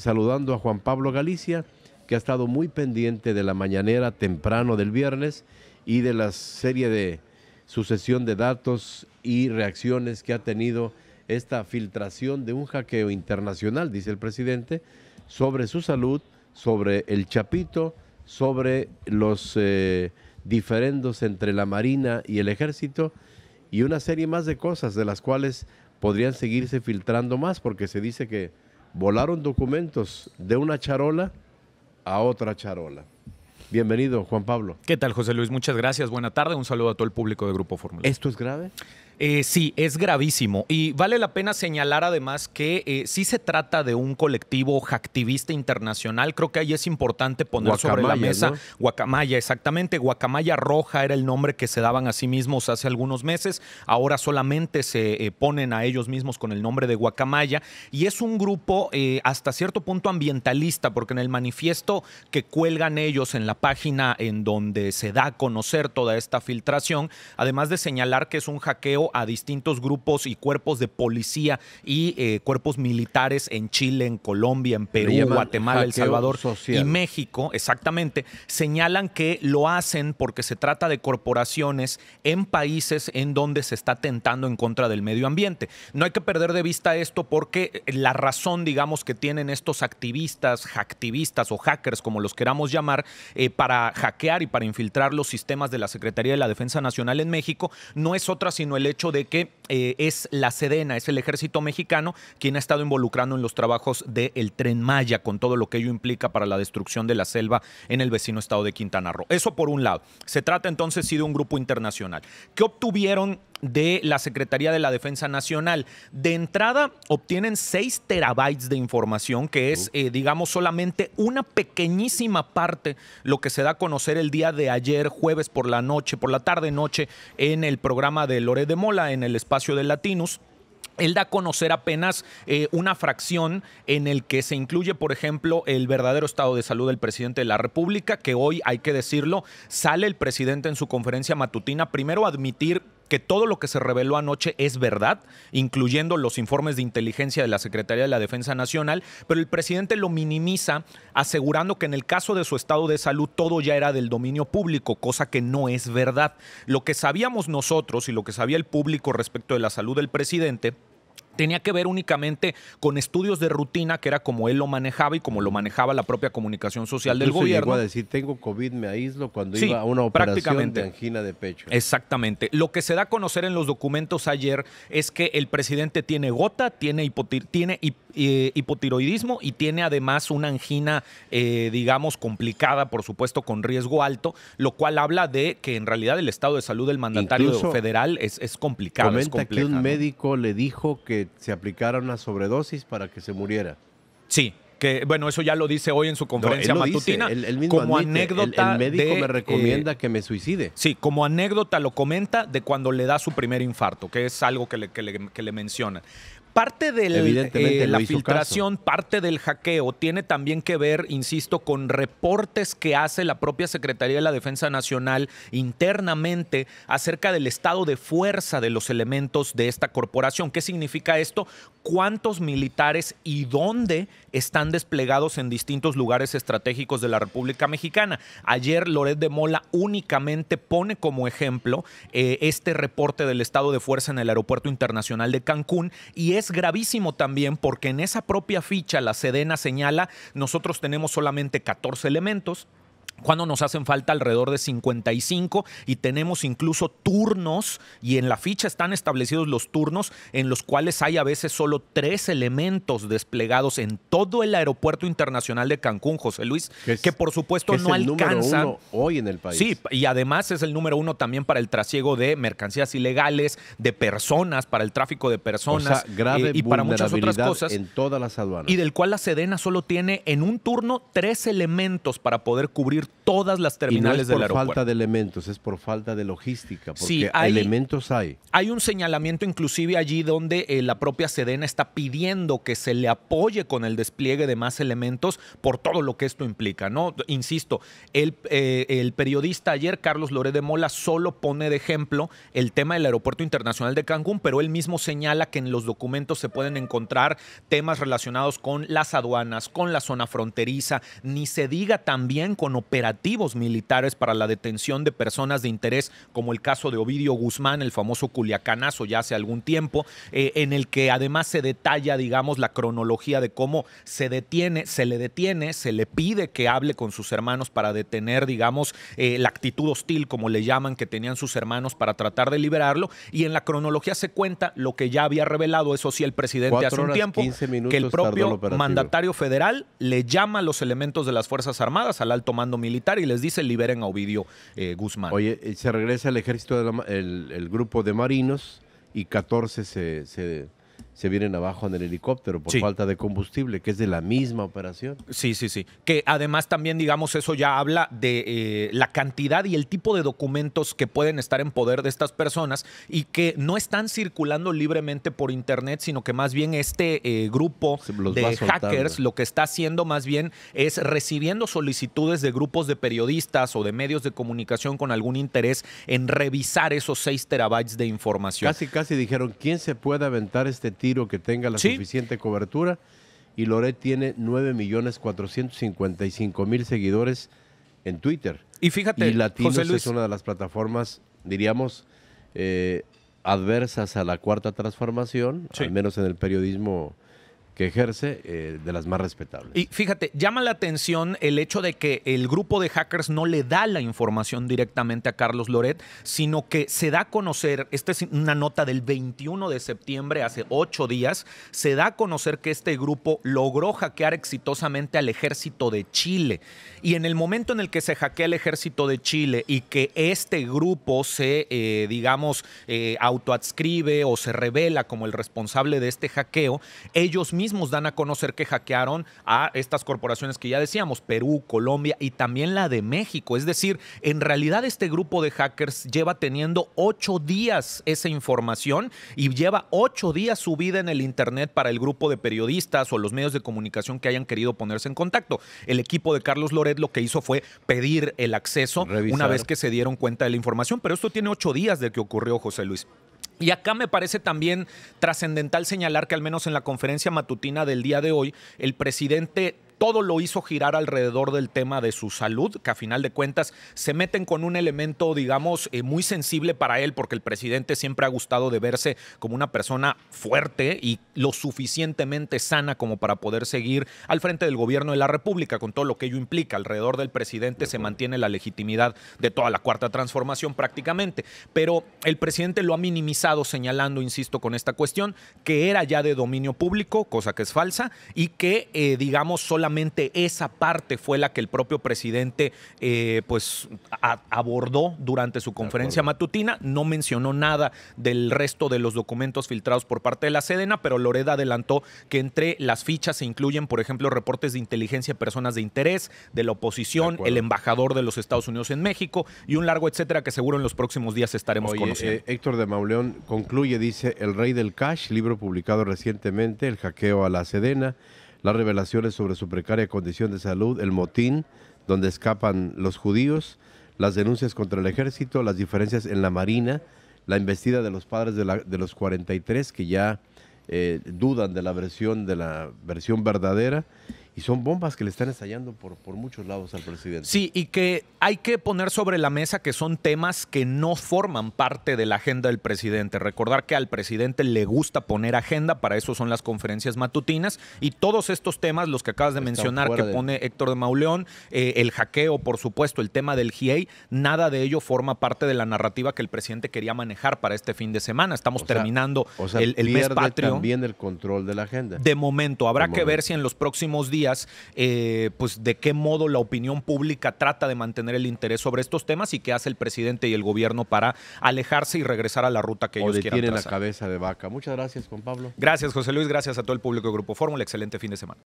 saludando a Juan Pablo Galicia, que ha estado muy pendiente de la mañanera temprano del viernes y de la serie de sucesión de datos y reacciones que ha tenido esta filtración de un hackeo internacional, dice el presidente, sobre su salud, sobre el chapito, sobre los eh, diferendos entre la Marina y el Ejército y una serie más de cosas de las cuales podrían seguirse filtrando más porque se dice que volaron documentos de una charola a otra charola. Bienvenido, Juan Pablo. ¿Qué tal, José Luis? Muchas gracias. Buena tarde. Un saludo a todo el público de Grupo Fórmula. ¿Esto es grave? Eh, sí, es gravísimo. Y vale la pena señalar además que eh, sí se trata de un colectivo hacktivista internacional. Creo que ahí es importante poner sobre la mesa Guacamaya, exactamente. Guacamaya Roja era el nombre que se daban a sí mismos hace algunos meses. Ahora solamente se eh, ponen a ellos mismos con el nombre de Guacamaya. Y es un grupo hasta cierto punto ambientalista, porque en el manifiesto que cuelgan ellos en la página en donde se da a conocer toda esta filtración, además de señalar que es un hackeo a distintos grupos y cuerpos de policía y eh, cuerpos militares en Chile, en Colombia, en Perú, Guatemala, El Salvador y México, exactamente, señalan que lo hacen porque se trata de corporaciones en países en donde se está tentando en contra del medio ambiente. No hay que perder de vista esto porque eh, la razón, digamos, que tienen estos activistas, hacktivistas o hackers, como los queramos llamar, eh, para hackear y para infiltrar los sistemas de la Secretaría de la Defensa Nacional en México, no es otra sino el hecho de que eh, es la Sedena, es el ejército mexicano quien ha estado involucrando en los trabajos del tren Maya, con todo lo que ello implica para la destrucción de la selva en el vecino estado de Quintana Roo. Eso por un lado. Se trata entonces sí de un grupo internacional. ¿Qué obtuvieron de la Secretaría de la Defensa Nacional. De entrada, obtienen 6 terabytes de información, que es, uh. eh, digamos, solamente una pequeñísima parte, lo que se da a conocer el día de ayer, jueves por la noche, por la tarde-noche, en el programa de Lore de Mola, en el espacio de Latinos. Él da a conocer apenas eh, una fracción en el que se incluye, por ejemplo, el verdadero estado de salud del presidente de la República, que hoy, hay que decirlo, sale el presidente en su conferencia matutina, primero admitir que todo lo que se reveló anoche es verdad, incluyendo los informes de inteligencia de la Secretaría de la Defensa Nacional, pero el presidente lo minimiza asegurando que en el caso de su estado de salud todo ya era del dominio público, cosa que no es verdad. Lo que sabíamos nosotros y lo que sabía el público respecto de la salud del presidente tenía que ver únicamente con estudios de rutina, que era como él lo manejaba y como lo manejaba la propia comunicación social del gobierno. Llegó a decir, tengo COVID, me aíslo cuando iba a una operación de angina de pecho. Exactamente. Lo que se da a conocer en los documentos ayer es que el presidente tiene gota, tiene, tiene eh, hipotiroidismo y tiene además una angina, eh, digamos, complicada, por supuesto, con riesgo alto, lo cual habla de que en realidad el estado de salud del mandatario federal es, complicado. Comenta que un médico le dijo que se aplicara una sobredosis para que se muriera. Sí, que bueno, eso ya lo dice hoy en su conferencia matutina. como anécdota. El, médico me eh, recomienda que me suicide. Sí, como anécdota lo comenta de cuando le da su primer infarto, que es algo que le, menciona. le, Parte de eh, la filtración, parte del hackeo, tiene también que ver, insisto, con reportes que hace la propia Secretaría de la Defensa Nacional internamente acerca del estado de fuerza de los elementos de esta corporación. ¿Qué significa esto? ¿Cuántos militares y dónde están desplegados en distintos lugares estratégicos de la República Mexicana? Ayer Loret de Mola únicamente pone como ejemplo eh, este reporte del estado de fuerza en el Aeropuerto Internacional de Cancún y es gravísimo también porque en esa propia ficha la Sedena señala, nosotros tenemos solamente 14 elementos, cuando nos hacen falta alrededor de 55 y tenemos incluso turnos y en la ficha están establecidos los turnos en los cuales hay a veces solo tres elementos desplegados en todo el aeropuerto internacional de Cancún, José Luis, que, por supuesto no alcanza hoy en el país. Sí, y además es el número uno también para el trasiego de mercancías ilegales, de personas, para el tráfico de personas grave eh, y para muchas otras cosas en todas las aduanas. Y del cual la Sedena solo tiene en un turno tres elementos para poder cubrir todas las terminales y no es por falta de elementos, es por falta de logística, porque elementos hay. Hay un señalamiento inclusive allí donde eh, la propia Sedena está pidiendo que se le apoye con el despliegue de más elementos por todo lo que esto implica, ¿no? Insisto, el, eh, el periodista ayer, Carlos Loré de Mola, solo pone de ejemplo el tema del Aeropuerto Internacional de Cancún, pero él mismo señala que en los documentos se pueden encontrar temas relacionados con las aduanas, con la zona fronteriza, ni se diga también con operaciones operativos militares para la detención de personas de interés, como el caso de Ovidio Guzmán, el famoso culiacanazo ya hace algún tiempo, eh, en el que además se detalla, digamos, la cronología de cómo se detiene, se le detiene, se le pide que hable con sus hermanos para detener, digamos, eh, la actitud hostil, como le llaman, que tenían sus hermanos para tratar de liberarlo. Y en la cronología se cuenta lo que ya había revelado, eso sí, el presidente hace un tiempo, que el propio mandatario federal le llama a los elementos de las Fuerzas Armadas, al alto mando militar militar y les dice liberen a Ovidio eh, Guzmán. Oye, eh, se regresa el ejército, el, el grupo de marinos y 14 se, se se vienen abajo en el helicóptero por falta de combustible, que es de la misma operación. Sí, sí, sí. Que además también, digamos, eso ya habla de eh, la cantidad y el tipo de documentos que pueden estar en poder de estas personas y que no están circulando libremente por Internet, sino que más bien este eh, grupo de hackers lo que está haciendo más bien es recibiendo solicitudes de grupos de periodistas o de medios de comunicación con algún interés en revisar esos 6 terabytes de información. Casi, casi dijeron, ¿quién se puede aventar este tiro que tenga la suficiente cobertura. Y Loret tiene millones mil seguidores en Twitter. Y fíjate, y Latinos es una de las plataformas, diríamos, eh, adversas a la cuarta transformación, al menos en el periodismo que ejerce eh, de las más respetables. Y fíjate, llama la atención el hecho de que el grupo de hackers no le da la información directamente a Carlos Loret, sino que se da a conocer, esta es una nota del 21 de septiembre, hace ocho días, se da a conocer que este grupo logró hackear exitosamente al ejército de Chile. Y en el momento en el que se hackea el ejército de Chile y que este grupo se, eh, digamos, eh, autoadscribe o se revela como el responsable de este hackeo, ellos mismos mismos dan a conocer que hackearon a estas corporaciones que ya decíamos, Perú, Colombia y también la de México. Es decir, en realidad este grupo de hackers lleva teniendo ocho días esa información y lleva ocho días su vida en el Internet para el grupo de periodistas o los medios de comunicación que hayan querido ponerse en contacto. El equipo de Carlos Loret lo que hizo fue pedir el acceso una vez que se dieron cuenta de la información, pero esto tiene ocho días de que ocurrió, José Luis. Y acá me parece también trascendental señalar que al menos en la conferencia matutina del día de hoy, el presidente todo lo hizo girar alrededor del tema de su salud, que a final de cuentas se meten con un elemento, digamos, eh, muy sensible para él, porque el presidente siempre ha gustado de verse como una persona fuerte y lo suficientemente sana como para poder seguir al frente del gobierno de la República, con todo lo que ello implica. Alrededor del presidente se mantiene la legitimidad de toda la cuarta transformación prácticamente, pero el presidente lo ha minimizado señalando, insisto, con esta cuestión, que era ya de dominio público, cosa que es falsa, y que, eh, digamos, solamente esa parte fue la que el propio presidente eh, pues, abordó durante su conferencia matutina. No mencionó nada del resto de los documentos filtrados por parte de la Sedena, pero Loreda adelantó que entre las fichas se incluyen, por ejemplo, reportes de inteligencia, de personas de interés, de la oposición, el embajador de los Estados Unidos en México y un largo etcétera que seguro en los próximos días estaremos conociendo. Eh, Héctor de Mauleón concluye, dice, El Rey del Cash, libro publicado recientemente, El hackeo a la Sedena las revelaciones sobre su precaria condición de salud, el motín donde escapan los judíos, las denuncias contra el ejército, las diferencias en la marina, la investida de los padres de, los 43 que ya eh, dudan de la versión de la versión verdadera y son bombas que le están ensayando por, por muchos lados al presidente. Sí, y que hay que poner sobre la mesa que son temas que no forman parte de la agenda del presidente. Recordar que al presidente le gusta poner agenda, para eso son las conferencias matutinas, y todos estos temas, los que acabas de mencionar, que pone Héctor de Mauleón, eh, el hackeo, por supuesto, el tema del GIEI, nada de ello forma parte de la narrativa que el presidente quería manejar para este fin de semana. Estamos terminando o sea, el, mes patrio. también el control de la agenda. De momento, habrá que ver si en los próximos días eh, pues de qué modo la opinión pública trata de mantener el interés sobre estos temas y qué hace el presidente y el gobierno para alejarse y regresar a la ruta que ellos quieran trazar. la cabeza de vaca. Muchas gracias, Juan Pablo. Gracias, José Luis. Gracias a todo el público de Grupo Fórmula. Excelente fin de semana.